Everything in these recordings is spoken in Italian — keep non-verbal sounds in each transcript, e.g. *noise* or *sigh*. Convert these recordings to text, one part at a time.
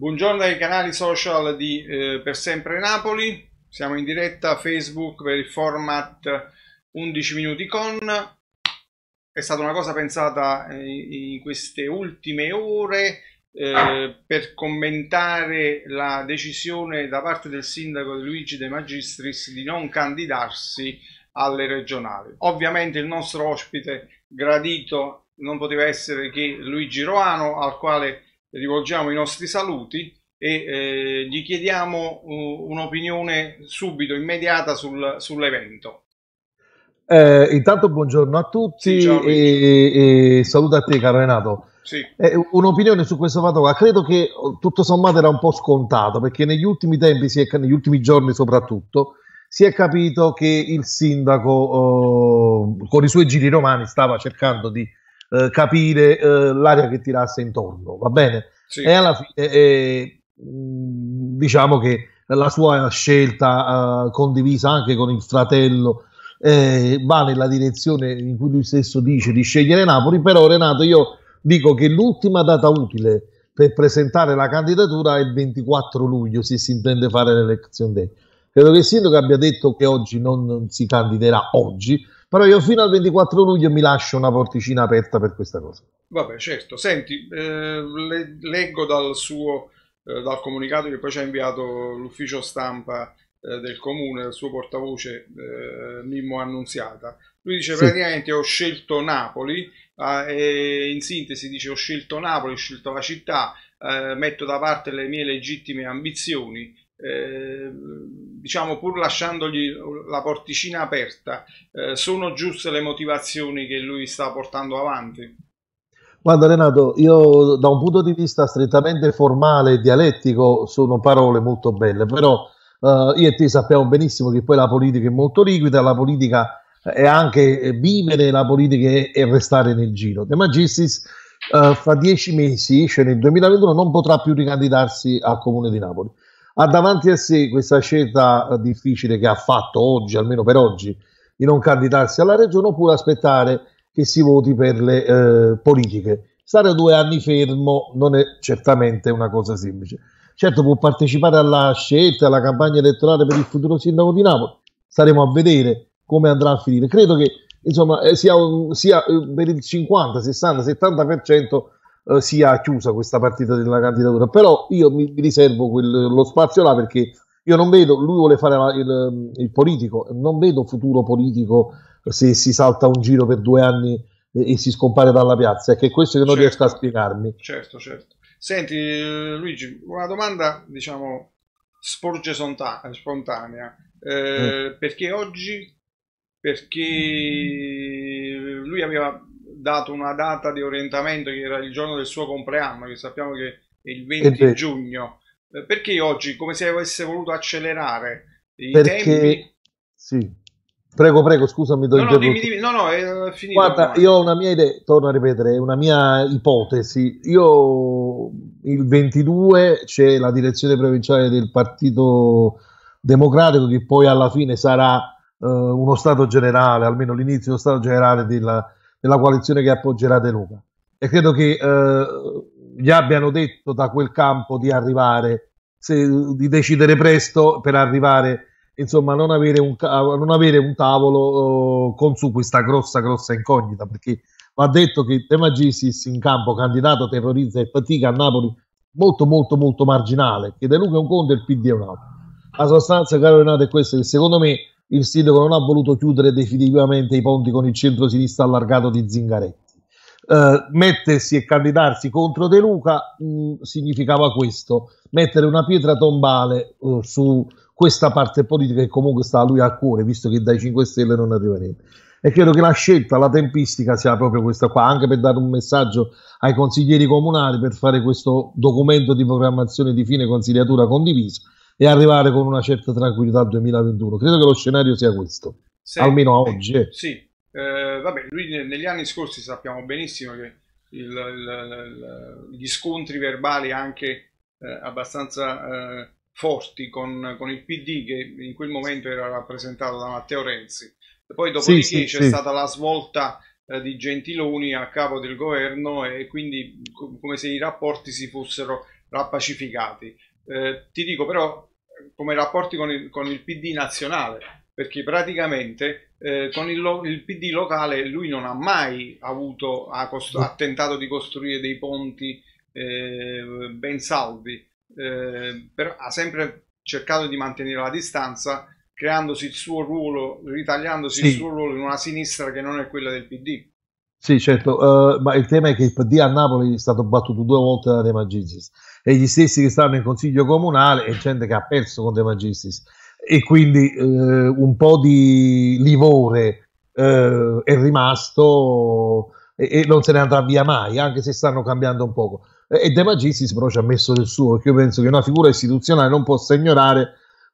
Buongiorno ai canali social di eh, Per Sempre Napoli, siamo in diretta a Facebook per il format 11 minuti con. È stata una cosa pensata eh, in queste ultime ore eh, per commentare la decisione da parte del sindaco Luigi De Magistris di non candidarsi alle regionali. Ovviamente il nostro ospite gradito non poteva essere che Luigi Roano, al quale rivolgiamo i nostri saluti e eh, gli chiediamo uh, un'opinione subito, immediata sul, sull'evento. Eh, intanto buongiorno a tutti sì, e, e, saluto a te caro Renato. Sì. Eh, un'opinione su questo fatto credo che oh, tutto sommato era un po' scontato perché negli ultimi tempi, è, negli ultimi giorni soprattutto, si è capito che il sindaco oh, con i suoi giri romani stava cercando di eh, capire eh, l'aria che tirasse intorno, va bene? Sì. E alla fine mm, diciamo che la sua scelta eh, condivisa anche con il fratello eh, va nella direzione in cui lui stesso dice di scegliere Napoli, però Renato io dico che l'ultima data utile per presentare la candidatura è il 24 luglio se si intende fare l'election day. Credo che il sindaco abbia detto che oggi non, non si candiderà oggi, però io fino al 24 luglio mi lascio una porticina aperta per questa cosa. Vabbè, certo. Senti, eh, le, leggo dal suo eh, dal comunicato che poi ci ha inviato l'ufficio stampa eh, del comune, il suo portavoce eh, Mimmo Annunziata. Lui dice sì. praticamente ho scelto Napoli, eh, in sintesi dice ho scelto Napoli, ho scelto la città, eh, metto da parte le mie legittime ambizioni, Ehm, diciamo pur lasciandogli la porticina aperta, eh, sono giuste le motivazioni che lui sta portando avanti? Guarda Renato, io da un punto di vista strettamente formale e dialettico sono parole molto belle, però eh, io e te sappiamo benissimo che poi la politica è molto liquida, la politica è anche eh, vivere, la politica è, restare nel giro. De Magistris eh, fra dieci mesi, cioè nel 2021, non potrà più ricandidarsi al Comune di Napoli ha davanti a sé questa scelta eh, difficile che ha fatto oggi, almeno per oggi, di non candidarsi alla regione oppure aspettare che si voti per le eh, politiche. Stare due anni fermo non è certamente una cosa semplice. Certo può partecipare alla scelta, alla campagna elettorale per il futuro sindaco di Napoli, staremo a vedere come andrà a finire. Credo che insomma, eh, sia, sia eh, per il 50, 60, 70% eh, sia chiusa questa partita della candidatura, però io mi, mi riservo quel, lo spazio là perché io non vedo, lui vuole fare la, il, il, politico, non vedo futuro politico se si salta un giro per due anni e, e si scompare dalla piazza, è che questo che non certo, riesco a spiegarmi. Certo, certo. Senti Luigi, una domanda diciamo sporge spontanea, eh, mm. perché oggi perché lui aveva dato una data di orientamento che era il giorno del suo compleanno, che sappiamo che è il 20 eh giugno. Perché oggi, come se avesse voluto accelerare i Perché... tempi? Sì. Prego, prego, scusami, do no, no, dimmi, dimmi. no, no, è eh, finito. Guarda, ormai. io ho una mia idea, torno a ripetere, una mia ipotesi. Io il 22 c'è la direzione provinciale del Partito Democratico che poi alla fine sarà eh, uno Stato generale, almeno l'inizio dello Stato generale della, della coalizione che appoggerà De Luca. E credo che eh, gli abbiano detto da quel campo di arrivare, se, di decidere presto per arrivare, insomma, non avere un, non avere un tavolo eh, con su questa grossa, grossa incognita, perché va detto che De Magisis in campo, candidato, terrorizza e fatica a Napoli, molto, molto, molto marginale, che De Luca è un conto e il PD è un altro. La sostanza, caro Renato, è questa, che secondo me il sindaco non ha voluto chiudere definitivamente i ponti con il centro-sinistra allargato di Zingaretti. Eh, mettersi e candidarsi contro De Luca mh, mm, significava questo, mettere una pietra tombale eh, su questa parte politica che comunque sta a lui a cuore, visto che dai 5 Stelle non arriva E credo che la scelta, la tempistica sia proprio questa qua, anche per dare un messaggio ai consiglieri comunali per fare questo documento di programmazione di fine consigliatura condivisa e arrivare con una certa tranquillità al 2021. Credo che lo scenario sia questo, sì, almeno oggi. Eh, sì, eh, vabbè, lui negli anni scorsi sappiamo benissimo che il, il, il, gli scontri verbali anche eh, abbastanza eh, forti con, con, il PD che in quel momento era rappresentato da Matteo Renzi. Poi dopo sì, sì, c'è stata la svolta eh, di Gentiloni a capo del governo e quindi come se i rapporti si fossero rappacificati. Eh, ti dico però come rapporti con il, con il PD nazionale, perché praticamente eh, con il, il, PD locale lui non ha mai avuto, ha, ha tentato di costruire dei ponti eh, ben saldi, eh, per, ha sempre cercato di mantenere la distanza creandosi il suo ruolo, ritagliandosi sì. il suo ruolo in una sinistra che non è quella del PD. Sì, certo, uh, ma il tema è che il PD a Napoli è stato battuto due volte da De Magistris e gli stessi che stanno in consiglio comunale è gente che ha perso con De Magistris e quindi uh, un po' di livore uh, è rimasto e, e, non se ne andrà via mai, anche se stanno cambiando un poco. E De Magistris però ci ha messo del suo, perché io penso che una figura istituzionale non possa ignorare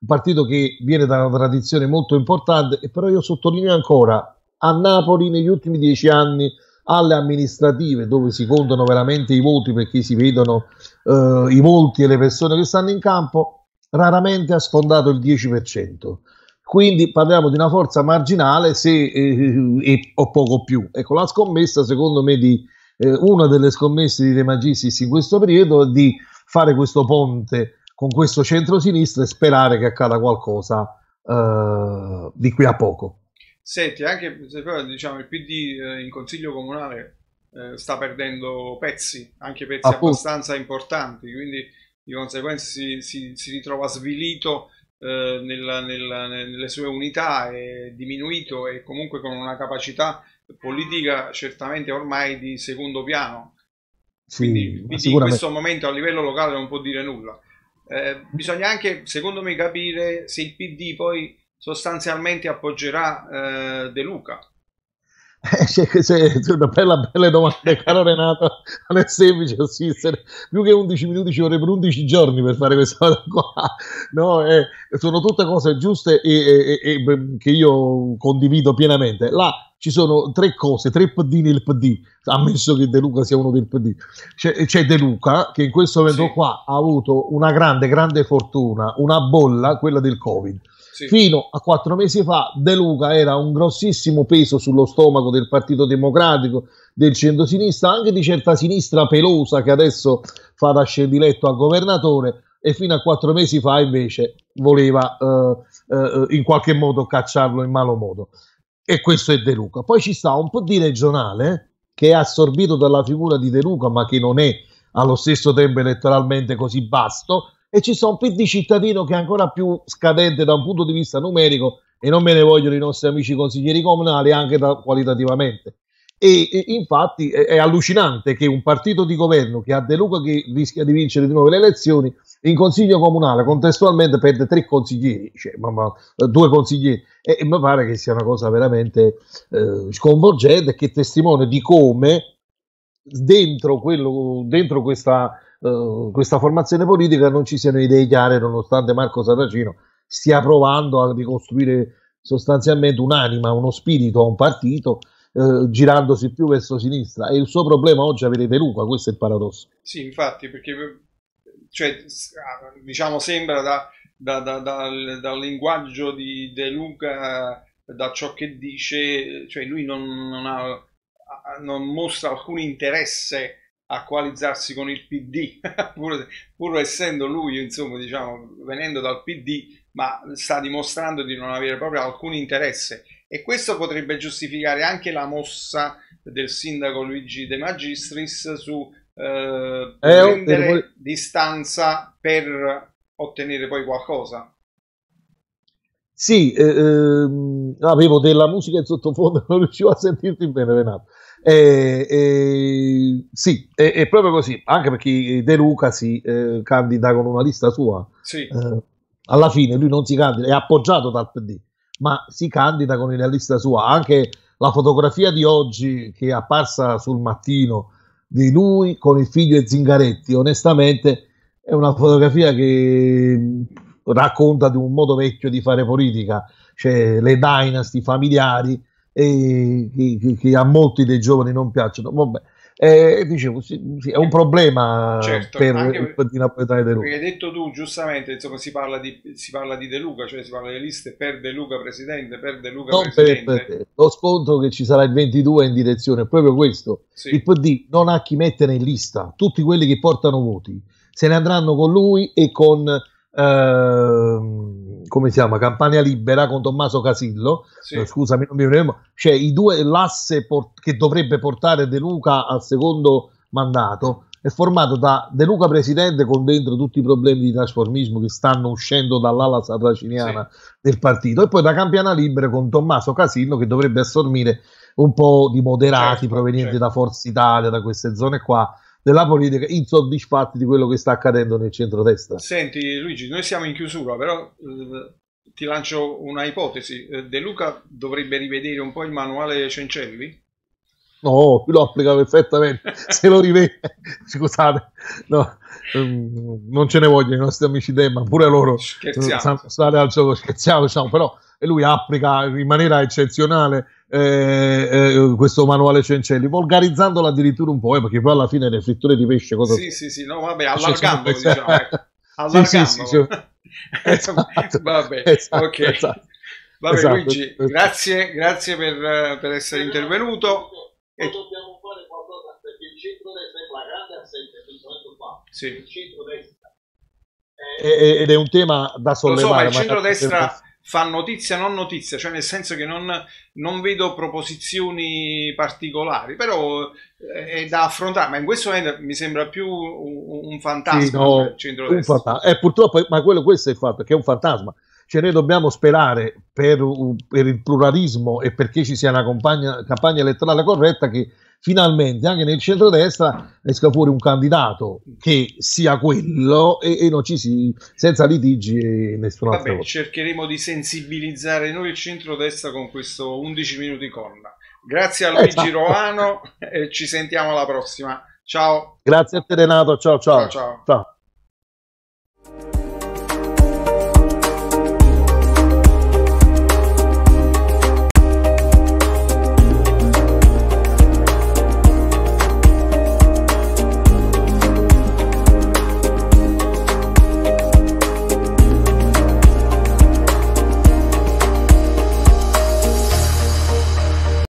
un partito che viene da una tradizione molto importante, e però io sottolineo ancora a Napoli negli ultimi dieci anni alle amministrative dove si contano veramente i voti perché si vedono eh, i volti e le persone che stanno in campo, raramente ha sfondato il 10%. Quindi parliamo di una forza marginale se, eh, eh, o poco più. Ecco, la scommessa secondo me di eh, una delle scommesse di De Magistris in questo periodo è di fare questo ponte con questo centro-sinistra e sperare che accada qualcosa eh, di qui a poco. Senti, anche se però, diciamo, il PD eh, in consiglio comunale eh, sta perdendo pezzi, anche pezzi Appunto. abbastanza importanti, quindi di conseguenza si, si, si ritrova svilito eh, nella, nella, nelle sue unità, è diminuito e comunque con una capacità politica certamente ormai di secondo piano. Quindi, sì, in questo momento a livello locale non può dire nulla. Eh, bisogna anche, secondo me, capire se il PD poi sostanzialmente appoggerà eh, De Luca? È *laughs* una bella, bella domanda, *laughs* caro Renato. Non è semplice assistere più che 11 minuti, ci vorrebbero 11 giorni per fare questa cosa qua. No, eh, sono tutte cose giuste e, e, e, che io condivido pienamente. Là ci sono tre cose, tre PD nel PD, ammesso che De Luca sia uno del PD. C'è, c'è De Luca che in questo momento sì. qua ha avuto una grande, grande fortuna, una bolla, quella del Covid sì. Fino a quattro mesi fa De Luca era un grossissimo peso sullo stomaco del Partito Democratico, del centrosinistra, anche di certa sinistra pelosa che adesso fa da scendiletto al governatore e fino a quattro mesi fa invece voleva eh, eh, in qualche modo cacciarlo in malo modo. E questo è De Luca. Poi ci sta un po' di regionale eh, che è assorbito dalla figura di De Luca ma che non è allo stesso tempo elettoralmente così vasto e ci sono un PD cittadino che è ancora più scadente da un punto di vista numerico e non me ne vogliono i nostri amici consiglieri comunali anche da, qualitativamente. E, e, infatti è, è, allucinante che un partito di governo che ha De Luca che rischia di vincere di nuovo le elezioni in consiglio comunale contestualmente perde tre consiglieri, cioè, ma, eh, due consiglieri e, e, mi pare che sia una cosa veramente eh, sconvolgente che testimonia di come dentro, quello, dentro questa eh, questa formazione politica non ci siano idee chiare, nonostante Marco Saracino stia provando a ricostruire sostanzialmente un'anima, uno spirito a un partito. Eh, girandosi più verso sinistra e il suo problema oggi è avere Luca, questo è il paradosso. Sì, infatti, perché cioè, diciamo sembra da, da, da, dal, dal, linguaggio di De Luca, da ciò che dice, cioè lui non, non, ha, non mostra alcun interesse a coalizzarsi con il PD, *laughs* pur, pur, essendo lui, insomma, diciamo, venendo dal PD, ma sta dimostrando di non avere proprio alcun interesse. E questo potrebbe giustificare anche la mossa del sindaco Luigi De Magistris su eh, eh oh, prendere per... distanza per ottenere poi qualcosa. Sì, eh, ehm, avevo ah, della musica in sottofondo, *laughs* non riuscivo a sentirti bene, Renato. E, e, sì, è, è, proprio così, anche perché De Luca si eh, candida con una lista sua. Sì. Eh, alla fine lui non si candida, è appoggiato dal PD, ma si candida con una lista sua. Anche la fotografia di oggi che è apparsa sul mattino di lui con il figlio e Zingaretti, onestamente è una fotografia che racconta di un modo vecchio di fare politica, cioè le dynasty familiari e, che, che, a molti dei giovani non piacciono. Vabbè. Eh, dicevo, sì, sì, è un problema certo, per il napoletano De Luca. Hai detto tu giustamente, insomma, si parla, di, si parla di De Luca, cioè si parla delle liste per De Luca presidente, per De Luca non presidente. Per, per, lo scontro che ci sarà il 22 in direzione è proprio questo. Sì. Il PD non ha chi mettere in lista, tutti quelli che portano voti se ne andranno con lui e con... Ehm, come si chiama? Campania Libera con Tommaso Casillo. Sì. Eh, scusami, non mi viene. Cioè, i due l'asse port- che dovrebbe portare De Luca al secondo mandato è formato da De Luca presidente con dentro tutti i problemi di trasformismo che stanno uscendo dall'ala sarraciniana sì. del partito e poi da Campiana Libera con Tommaso Casillo che dovrebbe assorbire un po' di moderati certo, provenienti certo. da Forza Italia, da queste zone qua della politica insoddisfatti di quello che sta accadendo nel centrodestra. Senti Luigi, noi siamo in chiusura, però eh, ti lancio una ipotesi. Eh, De Luca dovrebbe rivedere un po' il manuale Cencelli? No, lo applica perfettamente, *laughs* se lo rivede, *laughs* scusate, no, Ehm, non ce ne vogliono i nostri amici Demma, pure loro scherziamo. stare al gioco, scherziamo, diciamo, però e lui applica in maniera eccezionale eh, eh, questo manuale Cencelli, volgarizzandolo addirittura un po', eh, perché poi alla fine le fritture di pesce cosa... Sì, sì, sì, no, vabbè, allargando, diciamo, ecco. allargando. *laughs* Sì, sì, sì, *laughs* esatto, vabbè, esatto, ok. Esatto, vabbè, esatto. Luigi, grazie, grazie per, per essere intervenuto. E... sì. il centro-destra. Eh, ed è un tema da sollevare. Lo so, ma il centro-destra fa notizia, non notizia, cioè nel senso che non, non vedo proposizioni particolari, però eh, è da affrontare, ma in questo momento mi sembra più un, un fantasma. Sì, no, un fantasma. Eh, purtroppo, ma quello, questo è il fatto, che è un fantasma. Cioè noi dobbiamo sperare per, per il pluralismo e perché ci sia una compagna, campagna elettorale corretta che finalmente anche nel centrodestra esca fuori un candidato che sia quello e, e non ci si senza litigi e nessun altro. Vabbè, cercheremo di sensibilizzare noi il centrodestra con questo 11 minuti corna. Grazie a Luigi esatto. Roano e ci sentiamo alla prossima. Ciao. Grazie a te Renato, ciao. ciao, ciao. ciao. ciao.